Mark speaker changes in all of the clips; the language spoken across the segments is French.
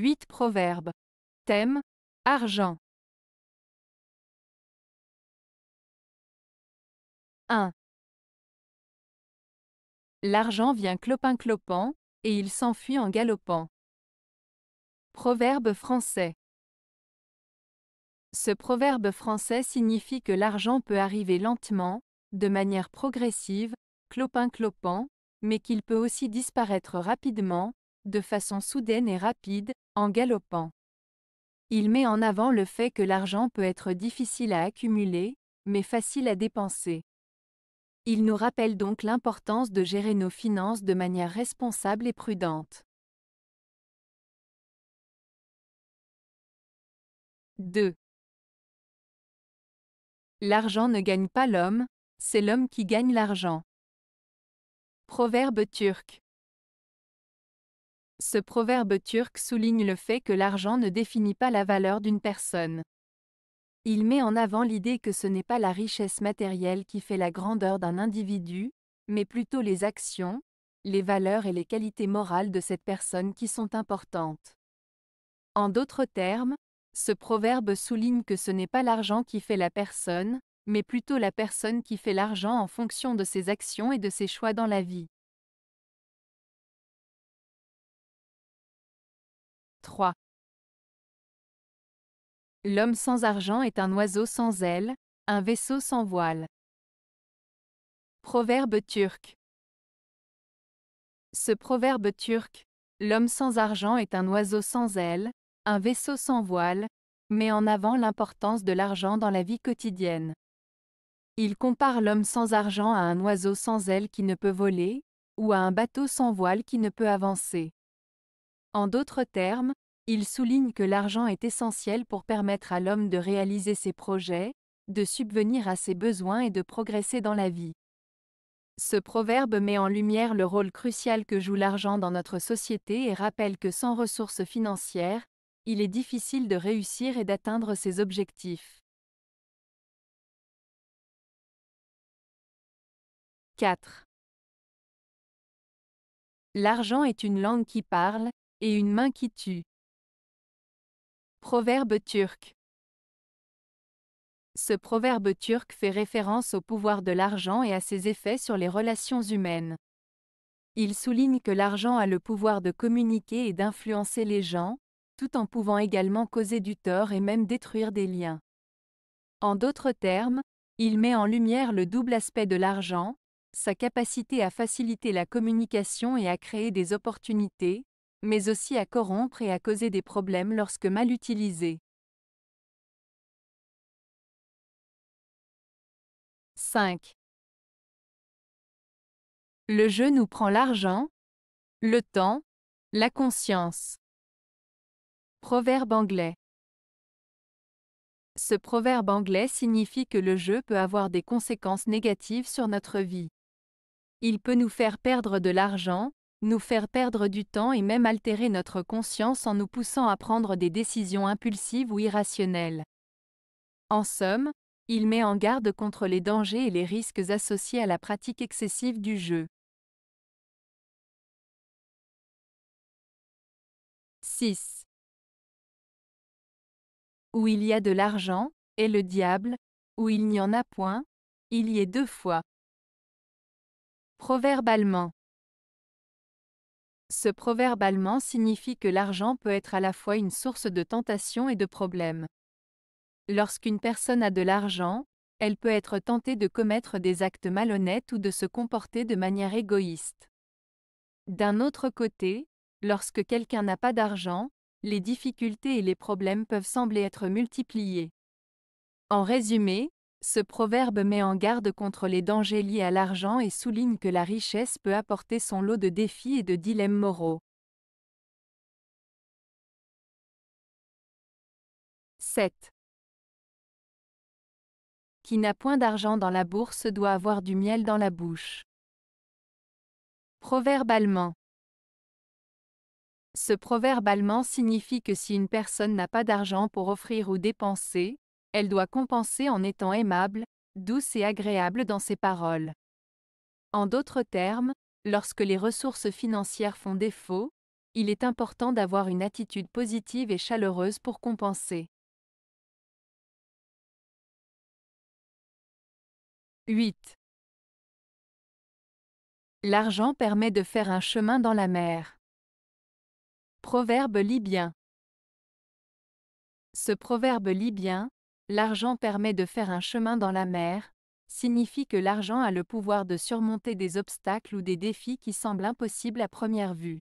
Speaker 1: 8 Proverbes. Thème Argent. 1. L'argent vient clopin-clopant,
Speaker 2: et il s'enfuit en galopant. Proverbe français. Ce proverbe français signifie que l'argent peut arriver lentement, de manière progressive, clopin-clopant, mais qu'il peut aussi disparaître rapidement, de façon soudaine et rapide, en galopant. Il met en avant le fait que l'argent peut être difficile à accumuler, mais facile à dépenser. Il nous rappelle donc l'importance de gérer nos finances de manière responsable
Speaker 1: et prudente. 2. L'argent ne gagne pas l'homme,
Speaker 2: c'est l'homme qui gagne l'argent. Proverbe turc. Ce proverbe turc souligne le fait que l'argent ne définit pas la valeur d'une personne. Il met en avant l'idée que ce n'est pas la richesse matérielle qui fait la grandeur d'un individu, mais plutôt les actions, les valeurs et les qualités morales de cette personne qui sont importantes. En d'autres termes, ce proverbe souligne que ce n'est pas l'argent qui fait la personne, mais plutôt la personne qui fait l'argent en fonction de ses actions et de ses choix dans la vie. L'homme sans argent est un oiseau sans aile, un vaisseau sans voile. Proverbe turc. Ce proverbe turc, l'homme sans argent est un oiseau sans aile, un vaisseau sans voile, met en avant l'importance de l'argent dans la vie quotidienne. Il compare l'homme sans argent à un oiseau sans aile qui ne peut voler, ou à un bateau sans voile qui ne peut avancer. En d'autres termes, il souligne que l'argent est essentiel pour permettre à l'homme de réaliser ses projets, de subvenir à ses besoins et de progresser dans la vie. Ce proverbe met en lumière le rôle crucial que joue l'argent dans notre société et rappelle que sans ressources financières, il est difficile de réussir et d'atteindre ses objectifs.
Speaker 1: 4. L'argent
Speaker 2: est une langue qui parle, et une main qui tue. Proverbe turc. Ce proverbe turc fait référence au pouvoir de l'argent et à ses effets sur les relations humaines. Il souligne que l'argent a le pouvoir de communiquer et d'influencer les gens, tout en pouvant également causer du tort et même détruire des liens. En d'autres termes, il met en lumière le double aspect de l'argent, sa capacité à faciliter la communication et à créer des opportunités, mais aussi à corrompre et à causer des problèmes lorsque mal utilisé.
Speaker 1: 5. Le jeu nous prend l'argent, le
Speaker 2: temps, la conscience. Proverbe anglais. Ce proverbe anglais signifie que le jeu peut avoir des conséquences négatives sur notre vie. Il peut nous faire perdre de l'argent, nous faire perdre du temps et même altérer notre conscience en nous poussant à prendre des décisions impulsives ou irrationnelles. En somme, il met en garde contre les dangers et les risques associés à la pratique excessive du jeu.
Speaker 1: 6. Où il y a de l'argent, et le diable, où il n'y en a point, il y est deux
Speaker 2: fois. Proverbe allemand. Ce proverbe allemand signifie que l'argent peut être à la fois une source de tentation et de problèmes. Lorsqu'une personne a de l'argent, elle peut être tentée de commettre des actes malhonnêtes ou de se comporter de manière égoïste. D'un autre côté, lorsque quelqu'un n'a pas d'argent, les difficultés et les problèmes peuvent sembler être multipliés. En résumé, ce proverbe met en garde contre les dangers liés à l'argent et souligne que la richesse peut apporter son lot de défis et de dilemmes moraux.
Speaker 1: 7. Qui n'a point d'argent dans la bourse doit
Speaker 2: avoir du miel dans la bouche. Proverbe allemand. Ce proverbe allemand signifie que si une personne n'a pas d'argent pour offrir ou dépenser, elle doit compenser en étant aimable, douce et agréable dans ses paroles. En d'autres termes, lorsque les ressources financières font défaut, il est important d'avoir une attitude positive et chaleureuse pour compenser.
Speaker 1: 8. L'argent permet de faire un chemin dans la mer.
Speaker 2: Proverbe libyen. Ce proverbe libyen, L'argent permet de faire un chemin dans la mer, signifie que l'argent a le pouvoir de surmonter des obstacles ou des défis qui semblent impossibles à première vue.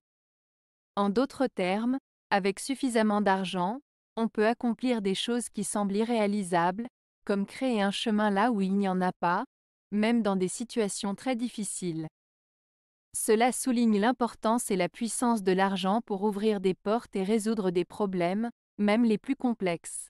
Speaker 2: En d'autres termes, avec suffisamment d'argent, on peut accomplir des choses qui semblent irréalisables, comme créer un chemin là où il n'y en a pas, même dans des situations très difficiles. Cela souligne l'importance et la puissance de l'argent pour ouvrir des portes et résoudre des problèmes, même les plus complexes.